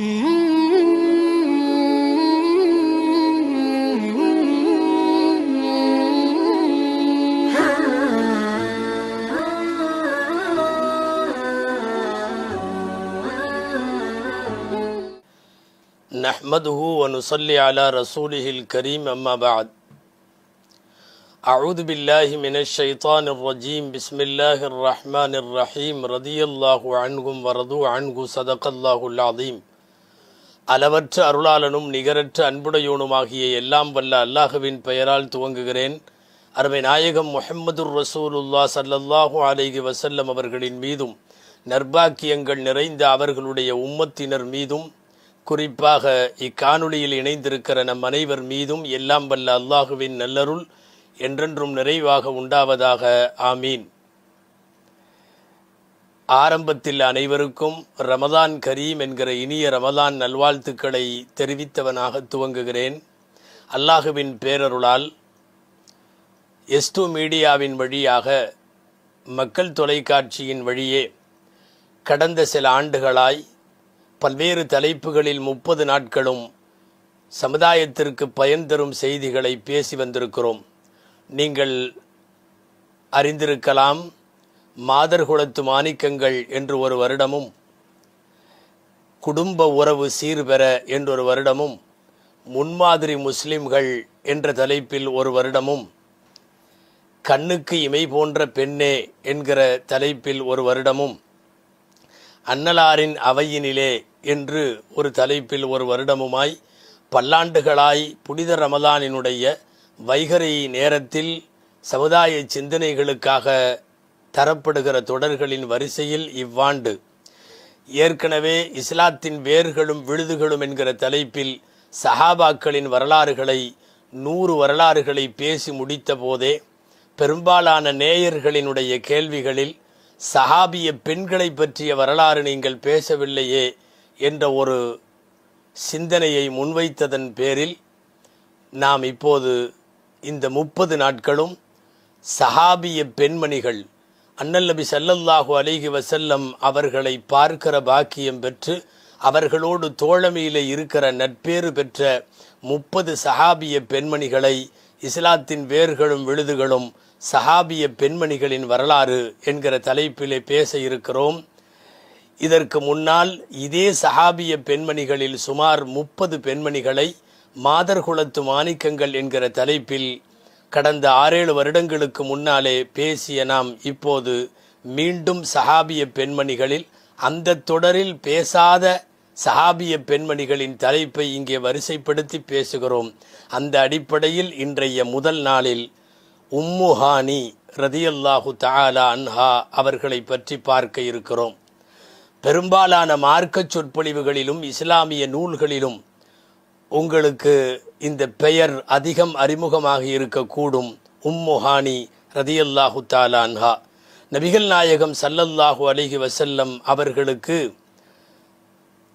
نحمده ونصلي على رسوله الكريم أما بعد أعوذ بالله من الشيطان الرجيم بسم الله الرحمن الرحيم رضي الله عنهم ورضوا عنه صدق الله العظيم அளவற்ற அருளாளனும் நிகரற்ற அன்புடையோனுமாகிய எல்லாம் வல்ல அல்லாஹுவின் பெயரால் துவங்குகிறேன் அருமை நாயகம் முஹம்மதுர் ரசூலுல்லா சல்லல்லாஹூ அலைகி வசல்லம் அவர்களின் மீதும் நர்பாக்கியங்கள் நிறைந்த அவர்களுடைய உம்மத்தினர் மீதும் குறிப்பாக இக்காணொளியில் இணைந்திருக்கிற நம் அனைவர் மீதும் எல்லாம் வல்ல அல்லாஹுவின் நல்லருள் என்றென்றும் நிறைவாக உண்டாவதாக ஆமீன் ஆரம்பத்தில் அனைவருக்கும் ரமதான் கரீம் என்கிற இனிய ரமதான் நல்வாழ்த்துக்களை தெரிவித்தவனாக துவங்குகிறேன் அல்லாஹுவின் பேரருளால் எஸ்டு மீடியாவின் வழியாக மக்கள் தொலைக்காட்சியின் வழியே கடந்த சில ஆண்டுகளாய் பல்வேறு தலைப்புகளில் முப்பது நாட்களும் சமுதாயத்திற்கு பயன் தரும் செய்திகளை பேசி வந்திருக்கிறோம் நீங்கள் அறிந்திருக்கலாம் மாதர்குலத்து மாணிக்கங்கள் என்று ஒரு வருடமும் குடும்ப உறவு சீர்பெற என்றொரு வருடமும் முன்மாதிரி முஸ்லிம்கள் என்ற தலைப்பில் ஒரு வருடமும் கண்ணுக்கு இமை போன்ற பெண்ணே என்கிற தலைப்பில் ஒரு வருடமும் அன்னலாரின் அவையினிலே என்று ஒரு தலைப்பில் ஒரு வருடமுமாய் பல்லாண்டுகளாய் புனித ரமலானினுடைய வைகரை நேரத்தில் சமுதாய சிந்தனைகளுக்காக தரப்படுகிற தொடர்களின் வரிசையில் இவ்வாண்டு ஏற்கனவே இஸ்லாத்தின் வேர்களும் விழுதுகளும் என்கிற தலைப்பில் சஹாபாக்களின் வரலாறுகளை நூறு வரலாறுகளை பேசி முடித்த போதே பெரும்பாலான நேயர்களினுடைய கேள்விகளில் சஹாபிய பெண்களை பற்றிய வரலாறு நீங்கள் பேசவில்லையே என்ற ஒரு சிந்தனையை முன்வைத்ததன் பேரில் நாம் இப்போது இந்த முப்பது நாட்களும் சஹாபிய பெண்மணிகள் அண்ணல் நபி சல்லல்லாஹு அலிஹி வசல்லம் அவர்களை பார்க்கிற பாக்கியம் பெற்று அவர்களோடு தோழமையில் இருக்கிற நட்பேறு பெற்ற முப்பது சஹாபிய பெண்மணிகளை இஸ்லாத்தின் வேர்களும் விழுதுகளும் சஹாபிய பெண்மணிகளின் வரலாறு என்கிற தலைப்பிலே பேச இருக்கிறோம் இதற்கு முன்னால் இதே சஹாபிய பெண்மணிகளில் சுமார் முப்பது பெண்மணிகளை மாதர்குலத்து மாணிக்கங்கள் என்கிற தலைப்பில் கடந்த ஆறேழு வருடங்களுக்கு முன்னாலே பேசிய நாம் இப்போது மீண்டும் சஹாபிய பெண்மணிகளில் அந்த தொடரில் பேசாத சஹாபிய பெண்மணிகளின் தலைப்பை இங்கே வரிசைப்படுத்தி பேசுகிறோம் அந்த அடிப்படையில் இன்றைய முதல் நாளில் உம்முஹானி ரதியல்லாஹு தாலா அன்ஹா அவர்களை பற்றி பார்க்க இருக்கிறோம் பெரும்பாலான மார்க்க சொற்பொழிவுகளிலும் இஸ்லாமிய நூல்களிலும் உங்களுக்கு இந்த பெயர் அதிகம் அறிமுகமாக இருக்கக்கூடும் உம்முஹானி ரதியல்லாஹு தாலான்ஹா நபிகள் நாயகம் சல்லல்லாஹு அலிஹி வசல்லம் அவர்களுக்கு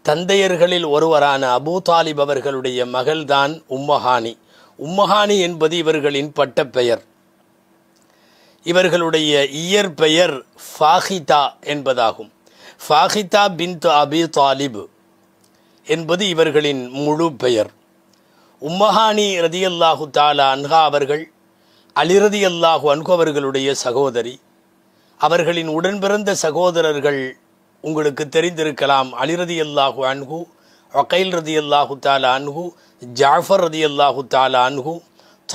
தந்தையர்களில் ஒருவரான அபூ தாலிப் அவர்களுடைய மகள்தான் உம்மஹானி உம்மஹானி என்பது இவர்களின் பட்டப்பெயர் இவர்களுடைய இயற்பெயர் ஃபாஹிதா என்பதாகும் ஃபாஹிதா பின் அபி தாலிப் என்பது இவர்களின் முழு பெயர் உம்மஹானி ரதியல்லாஹு தாலா அன்ஹா அவர்கள் அலிரதி அல்லாஹு அன்கவர்களுடைய சகோதரி அவர்களின் உடன் பிறந்த சகோதரர்கள் உங்களுக்கு தெரிந்திருக்கலாம் அலிரதி அல்லாஹு அன்ஹு வக்கைல் ரதி அல்லாஹு தாலா அன்ஹு ஜாஃபர் ரதி அல்லாஹு தாலா அன்ஹு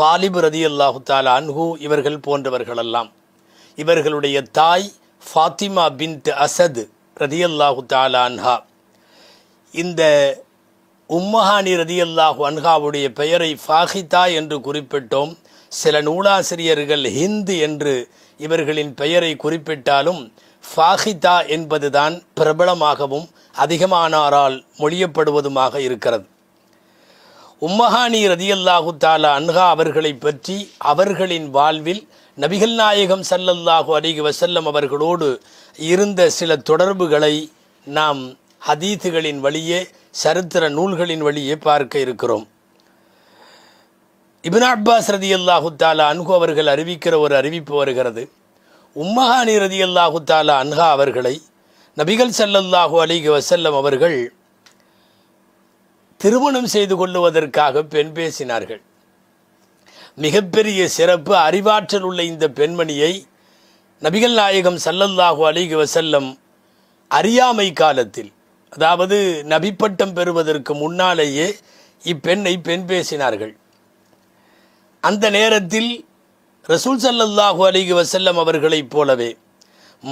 தாலிப் ரதி அல்லாஹு தாலா அன்ஹு இவர்கள் போன்றவர்களெல்லாம் இவர்களுடைய தாய் ஃபாத்திமா பின் அசத் ரதி அல்லாஹு தாலா அன்ஹா இந்த உம்மஹானி ரதியல்லாஹு அன்ஹாவுடைய பெயரை ஃபாஹிதா என்று குறிப்பிட்டோம் சில நூலாசிரியர்கள் ஹிந்து என்று இவர்களின் பெயரை குறிப்பிட்டாலும் ஃபாஹிதா என்பதுதான் பிரபலமாகவும் அதிகமானாரால் மொழியப்படுவதுமாக இருக்கிறது உம்மஹானி ரதியல்லாஹு தாலா அன்ஹா அவர்களை பற்றி அவர்களின் வாழ்வில் நபிகள் நாயகம் சல்லல்லாஹு அலிக வசல்லம் அவர்களோடு இருந்த சில தொடர்புகளை நாம் ஹதீத்துகளின் வழியே சரித்திர நூல்களின் வழியே பார்க்க இருக்கிறோம் இபின் அப்பாஸ் ரதி அல்லாஹு தாலா அன்ஹு அவர்கள் அறிவிக்கிற ஒரு அறிவிப்பு வருகிறது உம்மஹானி ரதி அல்லாஹு தாலா அன்ஹா அவர்களை நபிகள் சல்லல்லாஹு அலிக வசல்லம் அவர்கள் திருமணம் செய்து கொள்ளுவதற்காக பெண் பேசினார்கள் மிகப்பெரிய சிறப்பு அறிவாற்றல் உள்ள இந்த பெண்மணியை நபிகள் நாயகம் சல்லல்லாஹு அலிக வசல்லம் அறியாமை காலத்தில் அதாவது நபிப்பட்டம் பெறுவதற்கு முன்னாலேயே இப்பெண்ணை பெண் பேசினார்கள் அந்த நேரத்தில் ரசூல் சல்லல்லாஹு அலிகி வசல்லம் அவர்களைப் போலவே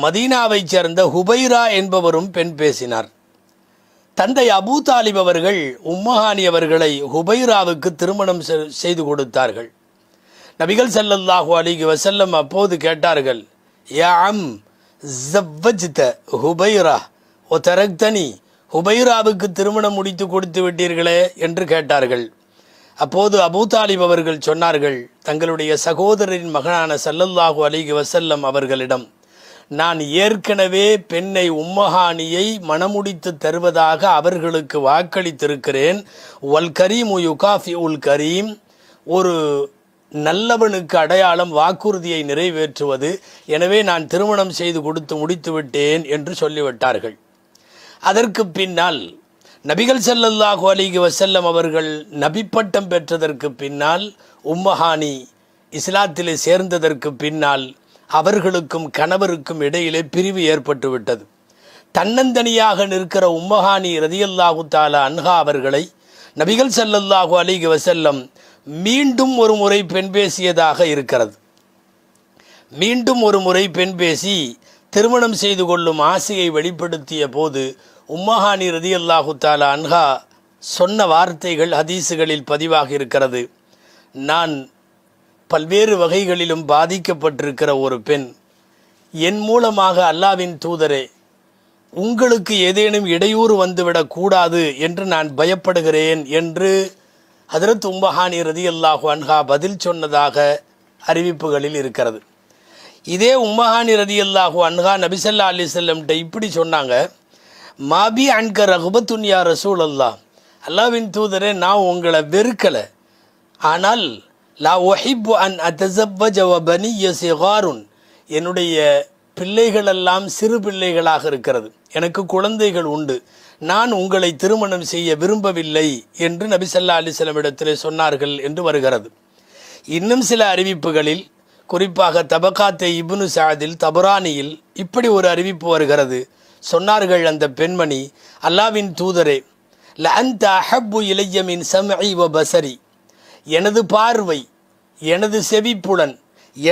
மதீனாவைச் சேர்ந்த ஹுபைரா என்பவரும் பெண் பேசினார் தந்தை அபூ தாலிப் அவர்கள் உம்மஹானி அவர்களை ஹுபைராவுக்கு திருமணம் செய்து கொடுத்தார்கள் நபிகள் சல்லல்லாஹு அலிகி வசல்லம் அப்போது கேட்டார்கள் யா ஜவ்வஜித்த ஹுபைரா ஒ தரக்தனி ஹுபைராவுக்கு திருமணம் முடித்து கொடுத்து விட்டீர்களே என்று கேட்டார்கள் அப்போது அபூதாலிப் அவர்கள் சொன்னார்கள் தங்களுடைய சகோதரரின் மகனான சல்லல்லாஹு அலிகி வசல்லம் அவர்களிடம் நான் ஏற்கனவே பெண்ணை உம்மஹானியை மணமுடித்து தருவதாக அவர்களுக்கு வாக்களித்திருக்கிறேன் வல் கரீம் யுகாஃபி உல் கரீம் ஒரு நல்லவனுக்கு அடையாளம் வாக்குறுதியை நிறைவேற்றுவது எனவே நான் திருமணம் செய்து கொடுத்து முடித்து விட்டேன் என்று சொல்லிவிட்டார்கள் அதற்கு பின்னால் நபிகள் செல்லல்லாஹு அலிகி வசல்லம் அவர்கள் நபிப்பட்டம் பெற்றதற்கு பின்னால் உம்மஹானி இஸ்லாத்திலே சேர்ந்ததற்கு பின்னால் அவர்களுக்கும் கணவருக்கும் இடையிலே பிரிவு ஏற்பட்டு விட்டது தன்னந்தனியாக நிற்கிற உம்மஹானி ரதியல்லாஹு தாலா அன்ஹா அவர்களை நபிகள் செல்லல்லாஹு அலிகி வசல்லம் மீண்டும் ஒரு முறை பெண் பேசியதாக இருக்கிறது மீண்டும் ஒரு முறை பெண் பேசி திருமணம் செய்து கொள்ளும் ஆசையை வெளிப்படுத்திய போது உம்மஹானி ரதி அல்லாஹு தாலா அன்ஹா சொன்ன வார்த்தைகள் ஹதீஸுகளில் பதிவாக இருக்கிறது நான் பல்வேறு வகைகளிலும் பாதிக்கப்பட்டிருக்கிற ஒரு பெண் என் மூலமாக அல்லாவின் தூதரே உங்களுக்கு ஏதேனும் இடையூறு வந்துவிடக்கூடாது என்று நான் பயப்படுகிறேன் என்று ஹதரத் உம்பஹானி ரதி அல்லாஹு அன்ஹா பதில் சொன்னதாக அறிவிப்புகளில் இருக்கிறது இதே உம்மஹானி ரதி அல்லாஹூ அன்ஹா நபிசல்லா அலி செல்லம்கிட்ட இப்படி சொன்னாங்க மாபி அன்க ரகுபத்துன்யா ரசூல் அல்லா அல்லாவின் தூதரே நான் உங்களை வெறுக்கலை ஆனால் லா ஒஹிப் அன் அத்தசப்பனி சிகாருன் என்னுடைய பிள்ளைகளெல்லாம் சிறு பிள்ளைகளாக இருக்கிறது எனக்கு குழந்தைகள் உண்டு நான் உங்களை திருமணம் செய்ய விரும்பவில்லை என்று நபிசல்லா அலிஸ்லமிடத்தில் சொன்னார்கள் என்று வருகிறது இன்னும் சில அறிவிப்புகளில் குறிப்பாக தபகாத்தே இபுனு சாதில் தபுரானியில் இப்படி ஒரு அறிவிப்பு வருகிறது சொன்னார்கள் அந்த பெண்மணி அல்லாவின் தூதரே ல அந்த அஹப்பு இளையமின் சமஐ வ பசரி எனது பார்வை எனது செவிப்புலன்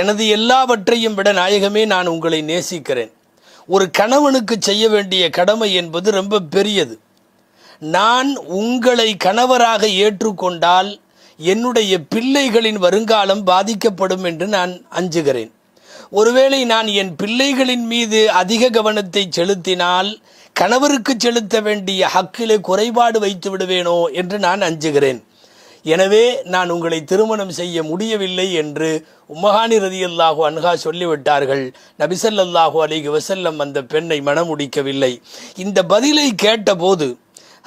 எனது எல்லாவற்றையும் விட நாயகமே நான் உங்களை நேசிக்கிறேன் ஒரு கணவனுக்கு செய்ய வேண்டிய கடமை என்பது ரொம்ப பெரியது நான் உங்களை கணவராக ஏற்றுக்கொண்டால் என்னுடைய பிள்ளைகளின் வருங்காலம் பாதிக்கப்படும் என்று நான் அஞ்சுகிறேன் ஒருவேளை நான் என் பிள்ளைகளின் மீது அதிக கவனத்தை செலுத்தினால் கணவருக்கு செலுத்த வேண்டிய ஹக்கிலே குறைபாடு வைத்து விடுவேனோ என்று நான் அஞ்சுகிறேன் எனவே நான் உங்களை திருமணம் செய்ய முடியவில்லை என்று உம்மஹானி ரதியல்லாஹு அன்ஹா சொல்லிவிட்டார்கள் நபிசல்லாஹு அலிகு வசல்லம் அந்த பெண்ணை மணமுடிக்கவில்லை இந்த பதிலை கேட்டபோது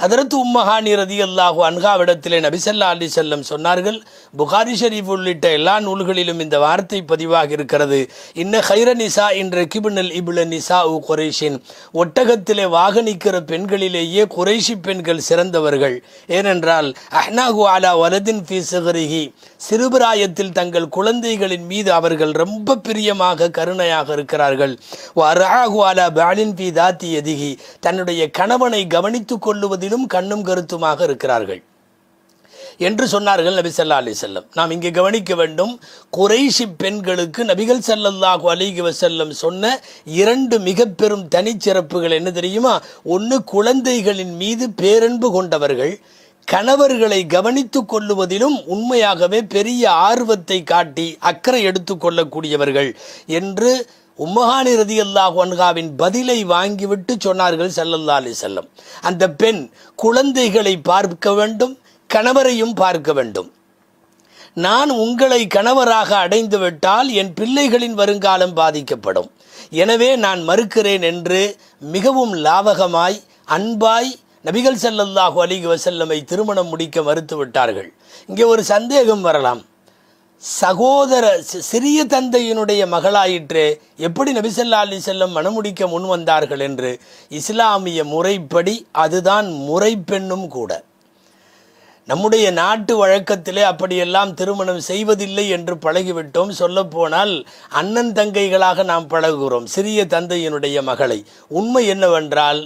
அதரத்து உம்மஹானி ரதி அல்லாஹூ அன்ஹாவிடத்திலே நபிசல்லா அலி செல்லம் சொன்னார்கள் புகாரி ஷரீப் உள்ளிட்ட எல்லா நூல்களிலும் இந்த வார்த்தை பதிவாக இருக்கிறது இன்ன ஹைர நிசா என்ற கிபுனல் இபுல நிசா உ குரேஷின் ஒட்டகத்திலே வாகனிக்கிற பெண்களிலேயே குறைஷி பெண்கள் சிறந்தவர்கள் ஏனென்றால் அஹ்னாகு அலா வலதின் பீசகரிகி சிறுபிராயத்தில் தங்கள் குழந்தைகளின் மீது அவர்கள் ரொம்ப பிரியமாக கருணையாக இருக்கிறார்கள் வரஹு அலா பாலின் பி தாத்தி எதிகி தன்னுடைய கணவனை கவனித்துக் கொள்ளுவதில் முற்றிலும் கண்ணும் கருத்துமாக இருக்கிறார்கள் என்று சொன்னார்கள் நபி சல்லா அலி செல்லம் நாம் இங்கே கவனிக்க வேண்டும் குறைசி பெண்களுக்கு நபிகள் சல்லல்லாஹு அலிகி வசல்லம் சொன்ன இரண்டு மிக பெரும் தனிச்சிறப்புகள் என்ன தெரியுமா ஒன்று குழந்தைகளின் மீது பேரன்பு கொண்டவர்கள் கணவர்களை கவனித்து கொள்ளுவதிலும் உண்மையாகவே பெரிய ஆர்வத்தை காட்டி அக்கறை எடுத்து கொள்ளக்கூடியவர்கள் என்று உம்மஹானி ரதி ஒன்ஹாவின் பதிலை வாங்கிவிட்டு சொன்னார்கள் செல்லல்லா அலி செல்லம் அந்த பெண் குழந்தைகளை பார்க்க வேண்டும் கணவரையும் பார்க்க வேண்டும் நான் உங்களை கணவராக அடைந்துவிட்டால் என் பிள்ளைகளின் வருங்காலம் பாதிக்கப்படும் எனவே நான் மறுக்கிறேன் என்று மிகவும் லாவகமாய் அன்பாய் நபிகள் செல்லல்லாஹு அலிக் வசல்லமை திருமணம் முடிக்க மறுத்துவிட்டார்கள் இங்கே ஒரு சந்தேகம் வரலாம் சகோதர சிறிய தந்தையினுடைய மகளாயிற்று எப்படி நபிசல்லா அலி செல்லம் மணமுடிக்க முன் வந்தார்கள் என்று இஸ்லாமிய முறைப்படி அதுதான் முறை பெண்ணும் கூட நம்முடைய நாட்டு வழக்கத்திலே அப்படியெல்லாம் திருமணம் செய்வதில்லை என்று பழகிவிட்டோம் சொல்லப்போனால் அண்ணன் தங்கைகளாக நாம் பழகுகிறோம் சிறிய தந்தையினுடைய மகளை உண்மை என்னவென்றால்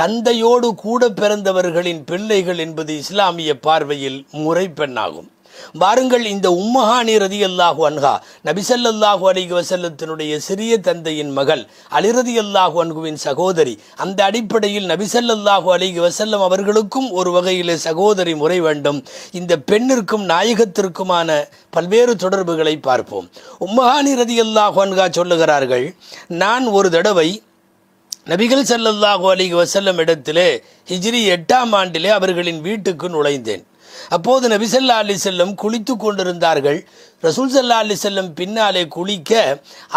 தந்தையோடு கூட பிறந்தவர்களின் பிள்ளைகள் என்பது இஸ்லாமிய பார்வையில் முறை பெண்ணாகும் பாருங்கள் இந்த உம்மஹானி ரதி அல்லாஹு அன்ஹா நபிசல்லாஹு அலிக வசல்லத்தினுடைய சிறிய தந்தையின் மகள் அலிரதி அல்லாஹு அன்குவின் சகோதரி அந்த அடிப்படையில் நபிசல்லாஹு அலிக வசல்லம் அவர்களுக்கும் ஒரு வகையிலே சகோதரி முறை வேண்டும் இந்த பெண்ணிற்கும் நாயகத்திற்குமான பல்வேறு தொடர்புகளை பார்ப்போம் உம்மஹானி ரதி அல்லாஹு அன்ஹா சொல்லுகிறார்கள் நான் ஒரு தடவை நபிகள் சல்லல்லாஹு அலிக வசல்லம் இடத்திலே ஹிஜ்ரி எட்டாம் ஆண்டிலே அவர்களின் வீட்டுக்கு நுழைந்தேன் அப்போது நபிசல்லா அலி செல்லம் குளித்து கொண்டிருந்தார்கள் ரசூல் சல்லா அலி செல்லம் பின்னாலே குளிக்க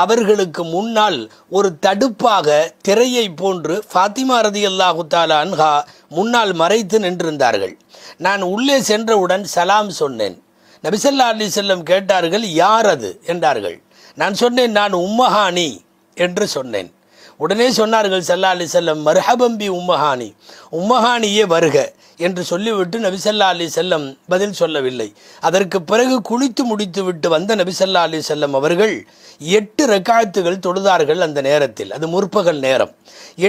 அவர்களுக்கு முன்னால் ஒரு தடுப்பாக திரையை போன்று ஃபாத்திமா ரதி அல்லாஹு தாலா அன்ஹா முன்னால் மறைத்து நின்றிருந்தார்கள் நான் உள்ளே சென்றவுடன் சலாம் சொன்னேன் நபிசல்லா அலி செல்லம் கேட்டார்கள் யார் அது என்றார்கள் நான் சொன்னேன் நான் உம்மஹானி என்று சொன்னேன் உடனே சொன்னார்கள் சல்லா அலி செல்லம் மருஹபம்பி உம்மஹானி உம்மஹானியே வருக என்று சொல்லிவிட்டு நபிசல்லா அலி செல்லம் பதில் சொல்லவில்லை அதற்கு பிறகு குளித்து முடித்து விட்டு வந்த நபிசல்லா அலி செல்லம் அவர்கள் எட்டு ரெக்காயத்துகள் தொழுதார்கள் அந்த நேரத்தில் அது முற்பகல் நேரம்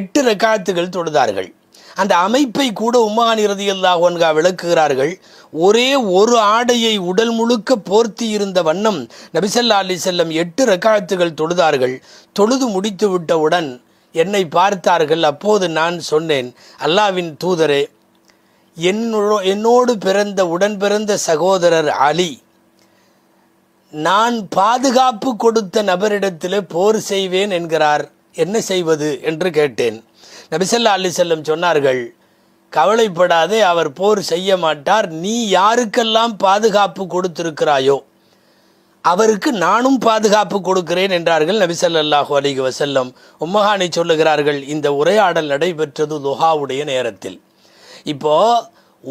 எட்டு ரெக்காயத்துகள் தொழுதார்கள் அந்த அமைப்பை கூட உமான் இறுதி அல்லாஹன்கா விளக்குகிறார்கள் ஒரே ஒரு ஆடையை உடல் முழுக்க போர்த்தி இருந்த வண்ணம் நபிசல்லா அலி செல்லம் எட்டு ரெக்காயத்துகள் தொழுதார்கள் தொழுது முடித்து விட்டவுடன் என்னை பார்த்தார்கள் அப்போது நான் சொன்னேன் அல்லாவின் தூதரே என்னோ என்னோடு பிறந்த உடன் பிறந்த சகோதரர் அலி நான் பாதுகாப்பு கொடுத்த நபரிடத்தில் போர் செய்வேன் என்கிறார் என்ன செய்வது என்று கேட்டேன் நபிசல்லா அல்லி செல்லம் சொன்னார்கள் கவலைப்படாதே அவர் போர் செய்ய மாட்டார் நீ யாருக்கெல்லாம் பாதுகாப்பு கொடுத்திருக்கிறாயோ அவருக்கு நானும் பாதுகாப்பு கொடுக்கிறேன் என்றார்கள் நபிசல்லாஹு அலிக வசல்லம் உம்மஹானை சொல்லுகிறார்கள் இந்த உரையாடல் நடைபெற்றது லொஹாவுடைய நேரத்தில் இப்போ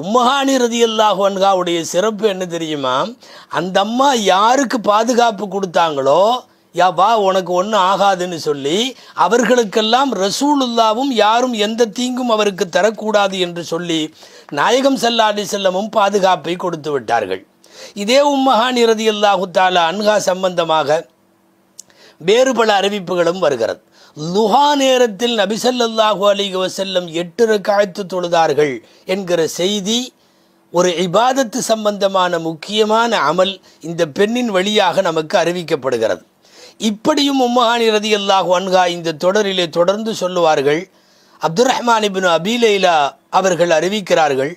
உம்மஹானி ரதியல்லாஹு அன்காவுடைய சிறப்பு என்ன தெரியுமா அந்த அம்மா யாருக்கு பாதுகாப்பு கொடுத்தாங்களோ வா உனக்கு ஒன்றும் ஆகாதுன்னு சொல்லி அவர்களுக்கெல்லாம் ரசூலுல்லாவும் யாரும் எந்த தீங்கும் அவருக்கு தரக்கூடாது என்று சொல்லி நாயகம் செல்லாடி அலி செல்லமும் பாதுகாப்பை கொடுத்து விட்டார்கள் இதே உம்மஹான் இறுதி அல்லாஹுத்தால அன்ஹா சம்பந்தமாக வேறு பல அறிவிப்புகளும் வருகிறது லுஹா நேரத்தில் நபிசல்லாஹு அலி வசல்லம் எட்டு ரக்காய்த்து தொழுதார்கள் என்கிற செய்தி ஒரு இபாதத்து சம்பந்தமான முக்கியமான அமல் இந்த பெண்ணின் வழியாக நமக்கு அறிவிக்கப்படுகிறது இப்படியும் உம்மஹானி ரதி அல்லாஹு அன்கா இந்த தொடரிலே தொடர்ந்து சொல்லுவார்கள் அப்துல் ரஹ்மான் அபிலைலா அவர்கள் அறிவிக்கிறார்கள்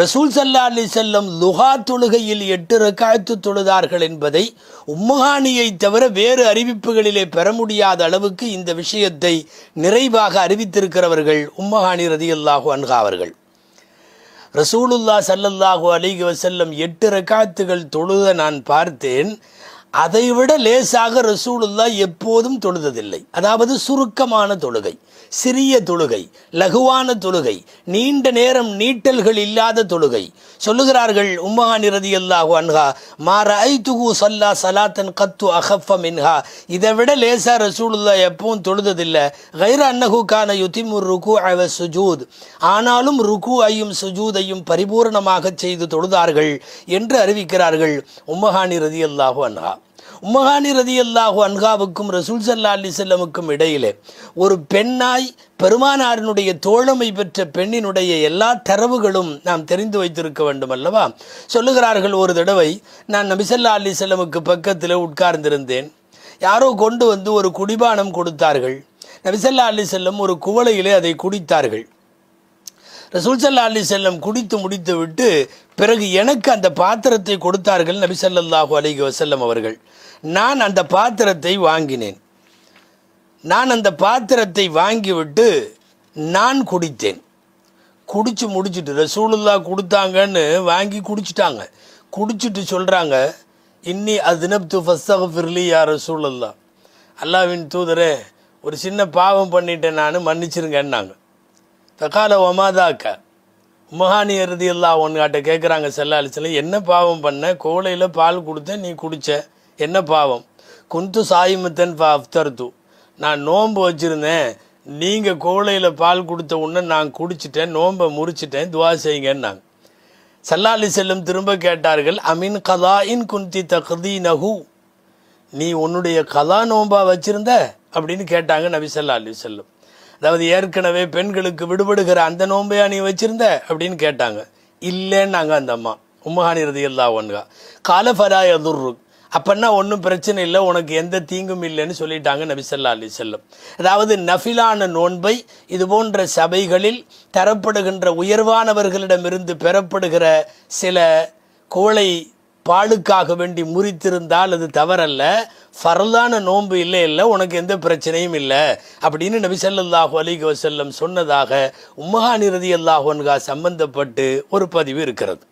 ரசூல் சல்லா அலி செல்லம் லுஹா தொழுகையில் எட்டு ரெக்காய்த்து தொழுதார்கள் என்பதை உம்மஹானியை தவிர வேறு அறிவிப்புகளிலே பெற முடியாத அளவுக்கு இந்த விஷயத்தை நிறைவாக அறிவித்திருக்கிறவர்கள் உம்மஹானி ரதி அல்லாஹு அன்ஹா அவர்கள் ரசூலுல்லா சல்லல்லாஹு அலிஹி வசல்லம் எட்டு ரக்காத்துகள் தொழுத நான் பார்த்தேன் அதைவிட லேசாக ரசூலுல்லா எப்போதும் தொழுததில்லை அதாவது சுருக்கமான தொழுகை சிறிய தொழுகை லகுவான தொழுகை நீண்ட நேரம் நீட்டல்கள் இல்லாத தொழுகை சொல்லுகிறார்கள் உம்மஹானி ரதி அல்லாஹு அன்ஹா மாற ஐ துகு சல்லா சலாத்தன் கத்து அகஃப மின்ஹா இதை விட லேசா ரசூலுல்லா எப்பவும் தொழுததில்லை கைர அன்னகுக்கான கான ருகு அவ சுஜூத் ஆனாலும் ருகு ஐயும் சுஜூதையும் பரிபூர்ணமாக செய்து தொழுதார்கள் என்று அறிவிக்கிறார்கள் உம்மஹானி ரதி அல்லாஹு அன்ஹா உம்மகானி ரதி அல்லாஹு அன்காவுக்கும் ரசூல் சல்லா அலி செல்லமுக்கும் இடையிலே ஒரு பெண்ணாய் பெருமானாரினுடைய தோழமை பெற்ற பெண்ணினுடைய எல்லா தரவுகளும் நாம் தெரிந்து வைத்திருக்க வேண்டும் அல்லவா சொல்லுகிறார்கள் ஒரு தடவை நான் நபிசல்லா அலி செல்லமுக்கு பக்கத்தில் உட்கார்ந்திருந்தேன் யாரோ கொண்டு வந்து ஒரு குடிபானம் கொடுத்தார்கள் நபிசல்லா அலி செல்லம் ஒரு குவளையிலே அதை குடித்தார்கள் ரசூல்சல்லா அலி செல்லம் குடித்து முடித்து விட்டு பிறகு எனக்கு அந்த பாத்திரத்தை கொடுத்தார்கள் நபிசல்லாஹு அலிஹி வசல்லம் அவர்கள் நான் அந்த பாத்திரத்தை வாங்கினேன் நான் அந்த பாத்திரத்தை வாங்கிவிட்டு நான் குடித்தேன் குடித்து முடிச்சுட்டு ரசூலுல்லா கொடுத்தாங்கன்னு வாங்கி குடிச்சிட்டாங்க குடிச்சிட்டு சொல்கிறாங்க இன்னி அதினப்து ஃபஸ்தகஃபிர்லி யா ரசூலுல்லா அல்லாவின் தூதரே ஒரு சின்ன பாவம் பண்ணிட்டேன் நான் மன்னிச்சிருங்கன்னாங்க தக்கால ஒமாதாக்க உமஹானி அருதி எல்லாம் ஒன்று கேட்குறாங்க செல்லாலிச்சில் என்ன பாவம் பண்ண கோலையில் பால் கொடுத்த நீ குடித்த என்ன பாவம் குந்து சாயிமத்தன் பா அஃப்தர்து நான் நோன்பு வச்சுருந்தேன் நீங்கள் கோவிலையில் பால் கொடுத்த உடனே நான் குடிச்சிட்டேன் நோன்பை முறிச்சிட்டேன் துவா செய்யுங்கன்னாங்க சல்லாலி செல்லும் திரும்ப கேட்டார்கள் அமின் கதா இன் குந்தி தகுதி நகு நீ உன்னுடைய கதா நோன்பா வச்சிருந்த அப்படின்னு கேட்டாங்க நபி சல்லா அலி செல்லும் அதாவது ஏற்கனவே பெண்களுக்கு விடுபடுகிற அந்த நோன்பையா நீ வச்சிருந்த அப்படின்னு கேட்டாங்க இல்லைன்னாங்க அந்த அம்மா உம்மஹானி ரதி அல்லா ஒன்கா காலஃபரா துர்ருக் அப்பன்னா ஒன்றும் பிரச்சனை இல்லை உனக்கு எந்த தீங்கும் இல்லைன்னு சொல்லிட்டாங்க நபிசல்லா அலி செல்லம் அதாவது நஃபிலான நோன்பை இது போன்ற சபைகளில் தரப்படுகின்ற உயர்வானவர்களிடமிருந்து பெறப்படுகிற சில கோளை பாடுக்காக வேண்டி முறித்திருந்தால் அது தவறல்ல ஃபரலான நோன்பு இல்லை இல்லை உனக்கு எந்த பிரச்சனையும் இல்லை அப்படின்னு நபிசல்லாஹு அலிக வசல்லம் சொன்னதாக உம்மஹானிரதி அல்லாஹன்கா சம்பந்தப்பட்டு ஒரு பதிவு இருக்கிறது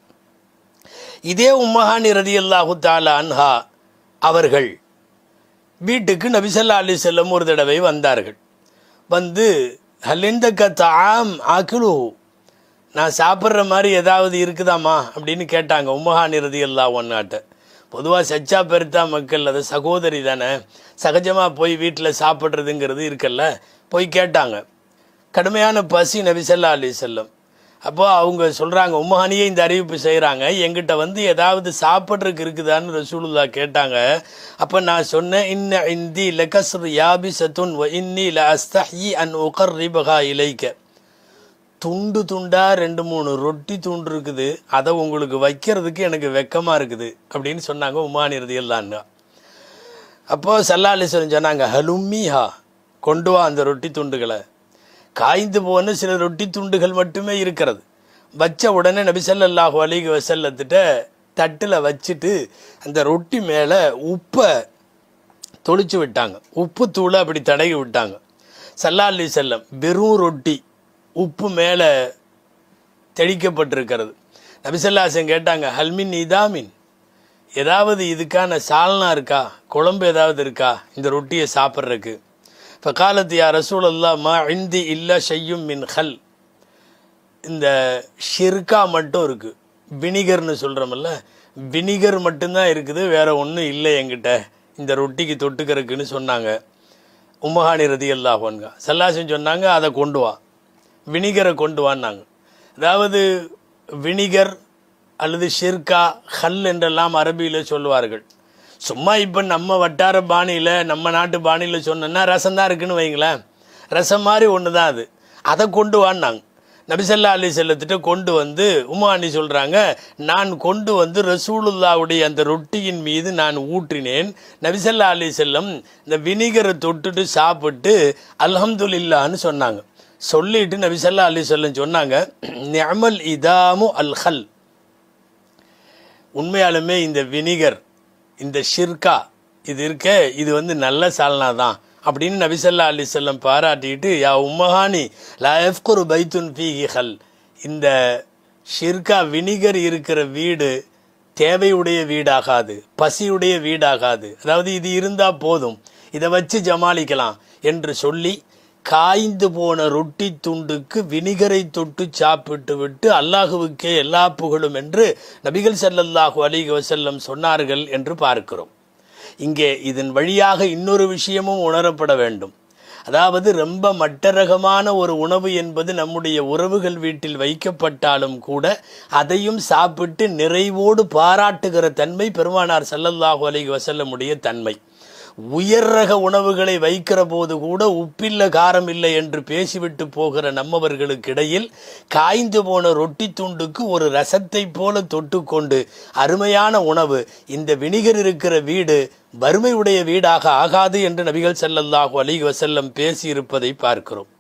இதே உம்மஹானி ரதி அல்லாஹு தாலா அன்ஹா அவர்கள் வீட்டுக்கு நபிசல்லா அலி செல்லம் ஒரு தடவை வந்தார்கள் வந்து ஹலிந்த கத்தாம் ஆக்கிலு நான் சாப்பிட்ற மாதிரி ஏதாவது இருக்குதாம்மா அப்படின்னு கேட்டாங்க உம்மஹானி ரதி அல்லா ஒன்னாட்ட பொதுவாக சச்சா பெருத்தா மக்கள் அது சகோதரி தானே சகஜமாக போய் வீட்டில் சாப்பிட்றதுங்கிறது இருக்கல்ல போய் கேட்டாங்க கடுமையான பசி நபிசல்லா அலி செல்லம் அப்போ அவங்க சொல்கிறாங்க உம்மஹானியே இந்த அறிவிப்பு செய்கிறாங்க எங்கிட்ட வந்து ஏதாவது சாப்பிட்றதுக்கு இருக்குதான்னு ரசூலுல்லா கேட்டாங்க அப்போ நான் சொன்னேன் இன்ன இந்தி லெக்கஸ்ரு யாபி சத்துன் இன்னி ல அஸ்தஹி அன் உகர் ரிபகா இலைக்க துண்டு துண்டாக ரெண்டு மூணு ரொட்டி துண்டு இருக்குது அதை உங்களுக்கு வைக்கிறதுக்கு எனக்கு வெக்கமாக இருக்குது அப்படின்னு சொன்னாங்க உமானி எல்லாம் அப்போது சல்லா அலிஸ்வரன் சொன்னாங்க ஹலுமிஹா கொண்டு வா அந்த ரொட்டி துண்டுகளை காய்ந்து போன சில ரொட்டி துண்டுகள் மட்டுமே இருக்கிறது வச்ச உடனே நபிசல்லாஹு அலிக வசல்லத்துட்ட தட்டில் வச்சுட்டு அந்த ரொட்டி மேலே உப்பை தொளிச்சு விட்டாங்க உப்பு தூளை அப்படி தடகி விட்டாங்க சல்லா அல்லி செல்லம் வெறும் ரொட்டி உப்பு மேலே தெளிக்கப்பட்டிருக்கிறது நபிசல்லாசன் கேட்டாங்க ஹல்மின் இதாமின் ஏதாவது இதுக்கான சால்னா இருக்கா குழம்பு ஏதாவது இருக்கா இந்த ரொட்டியை சாப்பிட்றதுக்கு ஃபகாலத் யா ரசூல் அல்லா மா இந்தி இல்லா ஷையும் மின் ஹல் இந்த ஷிர்கா மட்டும் இருக்குது வினிகர்னு சொல்கிறோமல்ல வினிகர் மட்டும்தான் இருக்குது வேறு ஒன்றும் இல்லை எங்கிட்ட இந்த ரொட்டிக்கு தொட்டுக்கிறதுக்குன்னு சொன்னாங்க உமஹானி ரதி ஹோன்கா சல்லாசன் சொன்னாங்க அதை கொண்டு வா வினிகரை கொண்டு வான்னாங்க அதாவது வினிகர் அல்லது ஷிர்கா ஹல் என்றெல்லாம் அரபியில் சொல்லுவார்கள் சும்மா இப்போ நம்ம வட்டார பாணியில் நம்ம நாட்டு பாணியில் சொன்னோன்னா ரசம் தான் இருக்குன்னு வைங்களேன் ரசம் மாதிரி ஒன்று தான் அது அதை கொண்டு வான்னாங்க நபிசல்லா அலி செல்லத்திட்ட கொண்டு வந்து உமா அண்ணி சொல்கிறாங்க நான் கொண்டு வந்து ரசூலுல்லாவுடைய அந்த ரொட்டியின் மீது நான் ஊற்றினேன் நபிசல்லா அலி செல்லம் இந்த வினிகரை தொட்டுட்டு சாப்பிட்டு இல்லான்னு சொன்னாங்க சொல்லிட்டு நபிசல்லா அலி செல்லம் சொன்னாங்க நியமல் இதாமு அல்ஹல் உண்மையாலுமே இந்த வினிகர் இந்த ஷிர்கா இது இருக்க இது வந்து நல்ல சாலனாதான் தான் அப்படின்னு நபிசல்லா அலி செல்லம் பாராட்டிட்டு யா உம்மஹானி குரு பைத்துன் பீகிஹல் இந்த ஷிர்கா வினிகர் இருக்கிற வீடு தேவையுடைய வீடாகாது பசியுடைய வீடாகாது அதாவது இது இருந்தால் போதும் இதை வச்சு ஜமாளிக்கலாம் என்று சொல்லி காய்ந்து போன ரொட்டி துண்டுக்கு வினிகரை தொட்டு சாப்பிட்டு விட்டு அல்லாஹுவுக்கே எல்லா புகழும் என்று நபிகள் செல்லல்லாஹு அலிக வசல்லம் சொன்னார்கள் என்று பார்க்கிறோம் இங்கே இதன் வழியாக இன்னொரு விஷயமும் உணரப்பட வேண்டும் அதாவது ரொம்ப மட்டரகமான ஒரு உணவு என்பது நம்முடைய உறவுகள் வீட்டில் வைக்கப்பட்டாலும் கூட அதையும் சாப்பிட்டு நிறைவோடு பாராட்டுகிற தன்மை பெருமானார் சல்லல்லாஹு அலிக வசல்லமுடைய தன்மை உயர் ரக உணவுகளை வைக்கிற போது கூட உப்பில்ல காரம் இல்லை என்று பேசிவிட்டு போகிற நம்மவர்களுக்கிடையில் காய்ந்து போன ரொட்டி துண்டுக்கு ஒரு ரசத்தைப் போல தொட்டுக்கொண்டு அருமையான உணவு இந்த வினிகர் இருக்கிற வீடு வறுமையுடைய வீடாக ஆகாது என்று நபிகள் செல்லல்லாஹு அலிக வசல்லம் பேசியிருப்பதை பார்க்கிறோம்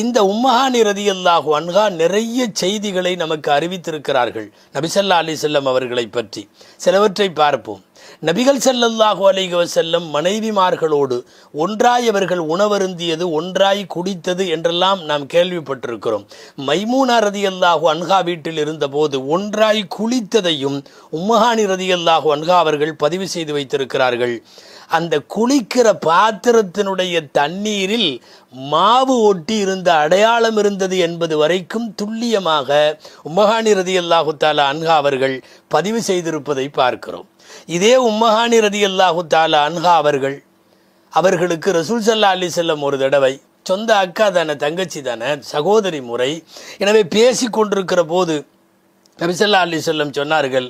இந்த உம்மஹானி ரதியல்லாஹு அன்ஹா நிறைய செய்திகளை நமக்கு அறிவித்திருக்கிறார்கள் நபிசல்லா அலி செல்லம் அவர்களை பற்றி சிலவற்றை பார்ப்போம் நபிகள் செல்லல்லாஹு அலைக செல்லும் மனைவிமார்களோடு ஒன்றாய் அவர்கள் உணவருந்தியது ஒன்றாய் குடித்தது என்றெல்லாம் நாம் கேள்விப்பட்டிருக்கிறோம் மைமூனா ரதி அல்லாஹு அன்ஹா வீட்டில் இருந்தபோது ஒன்றாய் குளித்ததையும் உம்மஹானி ரதி அல்லாஹு அன்ஹா அவர்கள் பதிவு செய்து வைத்திருக்கிறார்கள் அந்த குளிக்கிற பாத்திரத்தினுடைய தண்ணீரில் மாவு ஒட்டி இருந்த அடையாளம் இருந்தது என்பது வரைக்கும் துல்லியமாக உம்மஹானி ரதி அல்லாஹு தாலா அன்ஹா அவர்கள் பதிவு செய்திருப்பதை பார்க்கிறோம் இதே உம்மஹானி ரதி அல்லாஹு தாலா அன்ஹா அவர்கள் அவர்களுக்கு ரசூல் சல்லா அலி செல்லம் ஒரு தடவை சொந்த அக்கா தானே தங்கச்சி தானே சகோதரி முறை எனவே பேசி கொண்டிருக்கிற போது ரபிசல்லா அலி செல்லம் சொன்னார்கள்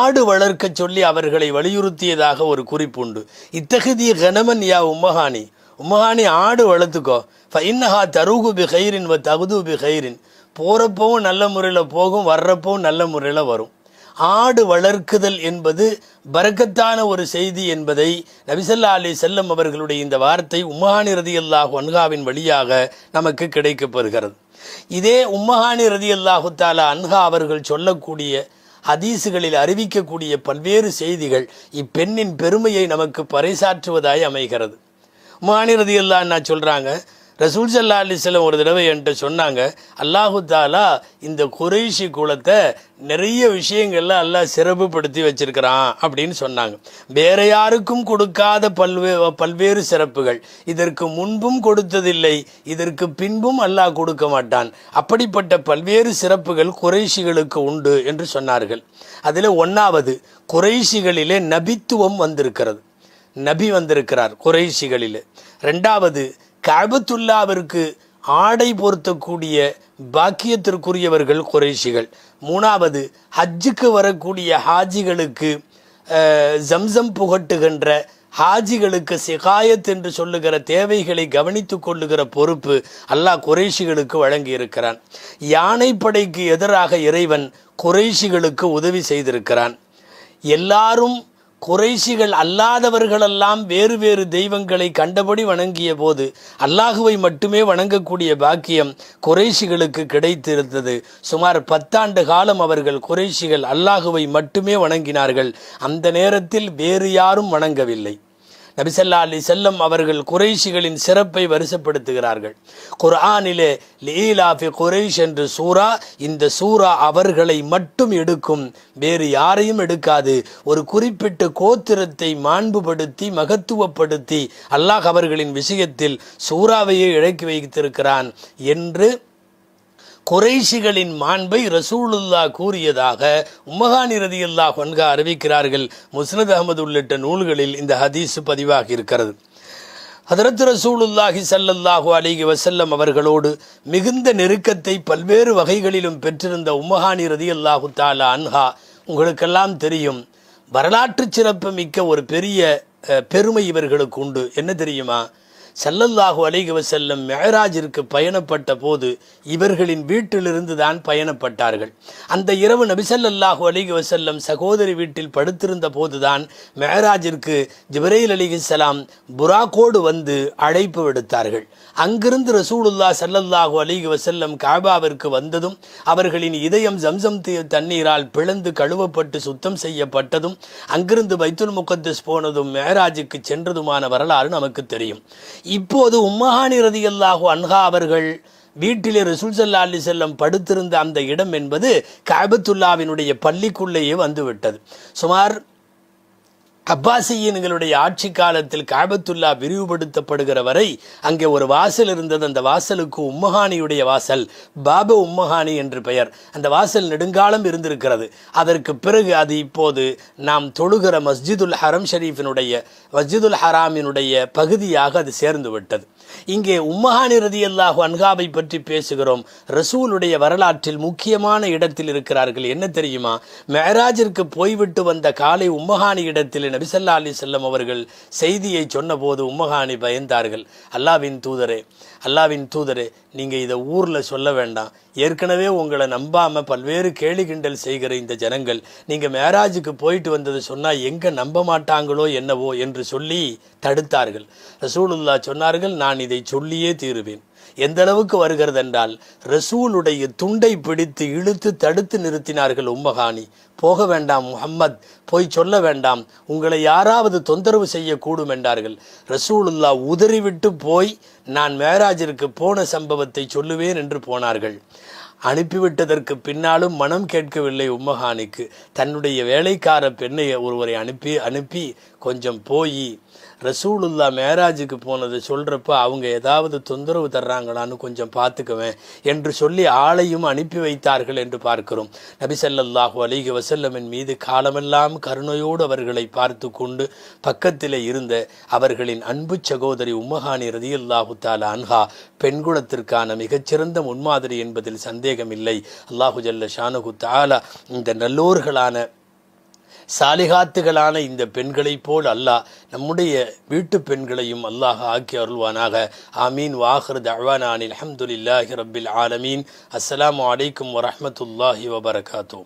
ஆடு வளர்க்க சொல்லி அவர்களை வலியுறுத்தியதாக ஒரு குறிப்பு உண்டு இத்தகுதிய கணமன் யா உம்மஹானி உம்மஹானி ஆடு வளர்த்துக்கோ இன்னஹா தருகு பி ஹைரின் வ தகுது பி ஹைரின் போகிறப்பவும் நல்ல முறையில் போகும் வர்றப்பவும் நல்ல முறையில் வரும் ஆடு வளர்க்குதல் என்பது பரக்கத்தான ஒரு செய்தி என்பதை நபிசல்லா அலி செல்லம் அவர்களுடைய இந்த வார்த்தை உம்மஹானி ரதி அல்லாஹு அன்ஹாவின் வழியாக நமக்கு கிடைக்கப்பெறுகிறது இதே உம்மஹானி ரதி அல்லாஹு தாலா அன்ஹா அவர்கள் சொல்லக்கூடிய ஹதீசுகளில் அறிவிக்கக்கூடிய பல்வேறு செய்திகள் இப்பெண்ணின் பெருமையை நமக்கு பறைசாற்றுவதாய் அமைகிறது உம்மஹானி ரதி அல்லா சொல்கிறாங்க ரசூல் சல்லா அலிஸ்லம் ஒரு தடவை என்கிட்ட சொன்னாங்க அல்லாஹு தாலா இந்த குறைஷி குலத்தை நிறைய விஷயங்கள்ல அல்லாஹ் சிறப்புப்படுத்தி வச்சிருக்கிறான் அப்படின்னு சொன்னாங்க வேற யாருக்கும் கொடுக்காத பல்வே பல்வேறு சிறப்புகள் இதற்கு முன்பும் கொடுத்ததில்லை இதற்கு பின்பும் அல்லாஹ் கொடுக்க மாட்டான் அப்படிப்பட்ட பல்வேறு சிறப்புகள் குறைஷிகளுக்கு உண்டு என்று சொன்னார்கள் அதில் ஒன்றாவது குறைஷிகளிலே நபித்துவம் வந்திருக்கிறது நபி வந்திருக்கிறார் குறைஷிகளில் ரெண்டாவது கபத்துல்லாவிற்கு ஆடை பொருத்தக்கூடிய பாக்கியத்திற்குரியவர்கள் குறைஷிகள் மூணாவது ஹஜ்ஜுக்கு வரக்கூடிய ஹாஜிகளுக்கு ஜம்சம் புகட்டுகின்ற ஹாஜிகளுக்கு சிகாயத் என்று சொல்லுகிற தேவைகளை கவனித்து கொள்ளுகிற பொறுப்பு அல்லாஹ் குறைஷிகளுக்கு வழங்கியிருக்கிறான் யானைப்படைக்கு எதிராக இறைவன் குறைஷிகளுக்கு உதவி செய்திருக்கிறான் எல்லாரும் குறைஷிகள் அல்லாதவர்களெல்லாம் வேறு வேறு தெய்வங்களை கண்டபடி வணங்கிய போது அல்லாஹுவை மட்டுமே வணங்கக்கூடிய பாக்கியம் குறைஷிகளுக்கு கிடைத்திருந்தது சுமார் பத்தாண்டு காலம் அவர்கள் குறைஷிகள் அல்லாஹுவை மட்டுமே வணங்கினார்கள் அந்த நேரத்தில் வேறு யாரும் வணங்கவில்லை நபிசல்லா அலி செல்லம் அவர்கள் குறைஷிகளின் சிறப்பை வரிசப்படுத்துகிறார்கள் குர்ஆனிலே லீலாஃபி குரேஷ் என்று சூரா இந்த சூரா அவர்களை மட்டும் எடுக்கும் வேறு யாரையும் எடுக்காது ஒரு குறிப்பிட்ட கோத்திரத்தை மாண்புபடுத்தி மகத்துவப்படுத்தி அல்லாஹ் அவர்களின் விஷயத்தில் சூறாவையே இழக்கி வைத்திருக்கிறான் என்று குறைஷிகளின் மாண்பை ரசூலுல்லா கூறியதாக உம்மகான் அல்லாஹ் ஹொன்கா அறிவிக்கிறார்கள் முஸ்னத் அகமது உள்ளிட்ட நூல்களில் இந்த ஹதீஸு பதிவாகியிருக்கிறது இருக்கிறது ஹதரத் ரசூலுல்லாஹி சல்லல்லாஹு அலிகி வசல்லம் அவர்களோடு மிகுந்த நெருக்கத்தை பல்வேறு வகைகளிலும் பெற்றிருந்த ரதி அல்லாஹு தாலா அன்ஹா உங்களுக்கெல்லாம் தெரியும் வரலாற்று சிறப்பு மிக்க ஒரு பெரிய பெருமை இவர்களுக்கு உண்டு என்ன தெரியுமா செல்லல்லாகு அலிகவ செல்லம் மெஹராஜிற்கு பயணப்பட்ட போது இவர்களின் வீட்டிலிருந்து தான் பயணப்பட்டார்கள் அந்த இரவு நபிசல்லாஹு அலிகவ செல்லும் சகோதரி வீட்டில் படுத்திருந்த போதுதான் மெஹராஜிற்கு ஜிப்ரையில் அலிகுசலாம் புராக்கோடு வந்து அழைப்பு விடுத்தார்கள் அங்கிருந்து ரசூலுல்லா சல்லல்லாஹு அலிஹி வசல்லம் காபாவிற்கு வந்ததும் அவர்களின் இதயம் ஜம்சம் தண்ணீரால் பிளந்து கழுவப்பட்டு சுத்தம் செய்யப்பட்டதும் அங்கிருந்து பைத்துல் முகத்தஸ் போனதும் மேராஜுக்கு சென்றதுமான வரலாறு நமக்கு தெரியும் இப்போது உம்மஹானி ரதியல்லாஹு அன்ஹா அவர்கள் வீட்டிலே ரசூல் சல்லா அலி செல்லம் படுத்திருந்த அந்த இடம் என்பது காபத்துல்லாவினுடைய பள்ளிக்குள்ளேயே வந்துவிட்டது சுமார் அப்பாசியின்களுடைய ஆட்சி காலத்தில் காபத்துல்லா விரிவுபடுத்தப்படுகிற வரை அங்கே ஒரு வாசல் இருந்தது அந்த வாசலுக்கு உம்மஹானியுடைய வாசல் பாப உம்மஹானி என்று பெயர் அந்த வாசல் நெடுங்காலம் இருந்திருக்கிறது அதற்கு பிறகு அது இப்போது நாம் தொழுகிற மஸ்ஜிதுல் ஹரம் ஷரீஃபினுடைய மஸ்ஜிதுல் ஹராமினுடைய பகுதியாக அது சேர்ந்து விட்டது இங்கே உம்மஹான் ரதியல்லாஹு அன்காவை பற்றி பேசுகிறோம் ரசூலுடைய வரலாற்றில் முக்கியமான இடத்தில் இருக்கிறார்கள் என்ன தெரியுமா மெஹராஜிற்கு போய்விட்டு வந்த காலை உம்மஹானி இடத்தில் நபிசல்லா அலி செல்லம் அவர்கள் செய்தியை சொன்னபோது உம்மஹானி பயந்தார்கள் அல்லாவின் தூதரே அல்லாவின் தூதரு நீங்கள் இதை ஊரில் சொல்ல வேண்டாம் ஏற்கனவே உங்களை நம்பாமல் பல்வேறு கேலி கிண்டல் செய்கிற இந்த ஜனங்கள் நீங்கள் மேராஜுக்கு போயிட்டு வந்ததை சொன்னால் எங்கே நம்ப மாட்டாங்களோ என்னவோ என்று சொல்லி தடுத்தார்கள் ரசூலுல்லா சொன்னார்கள் நான் இதை சொல்லியே தீருவேன் எந்த அளவுக்கு வருகிறது என்றால் ரசூலுடைய துண்டை பிடித்து இழுத்து தடுத்து நிறுத்தினார்கள் உம்மகானி போக வேண்டாம் முகம்மத் போய் சொல்ல வேண்டாம் உங்களை யாராவது தொந்தரவு செய்யக்கூடும் என்றார்கள் ரசூலுல்லா உதறிவிட்டு போய் நான் மேராஜிற்கு போன சம்பவத்தை சொல்லுவேன் என்று போனார்கள் அனுப்பிவிட்டதற்கு பின்னாலும் மனம் கேட்கவில்லை உம்மகானிக்கு தன்னுடைய வேலைக்கார பெண்ணை ஒருவரை அனுப்பி அனுப்பி கொஞ்சம் போய் ரசூலுல்லா மேராஜுக்கு போனது சொல்கிறப்ப அவங்க ஏதாவது தொந்தரவு தர்றாங்களான்னு கொஞ்சம் பார்த்துக்குவேன் என்று சொல்லி ஆளையும் அனுப்பி வைத்தார்கள் என்று பார்க்கிறோம் நபிசல்லாஹு அலிக வசல்லமின் மீது காலமெல்லாம் கருணையோடு அவர்களை பார்த்து கொண்டு பக்கத்தில் இருந்த அவர்களின் அன்பு சகோதரி உம்மஹானி ரதியுல்லாஹு தால அன்ஹா பெண்குளத்திற்கான மிகச்சிறந்த முன்மாதிரி என்பதில் சந்தேகமில்லை அல்லாஹு ஜல்ல ஷானுகு தாலா இந்த நல்லோர்களான சாலிகாத்துகளான இந்த பெண்களை போல் அல்லாஹ் நம்முடைய வீட்டு பெண்களையும் அல்லாஹ் ஆக்கி அருள்வானாக ஆமீன் வாஹர் தவானானில் அஹமதுல்லாஹி ரபில் ஆலமீன் அஸ்லாம் வலைக்கம் வரமத்துல்லாஹி வபரகாத்தூ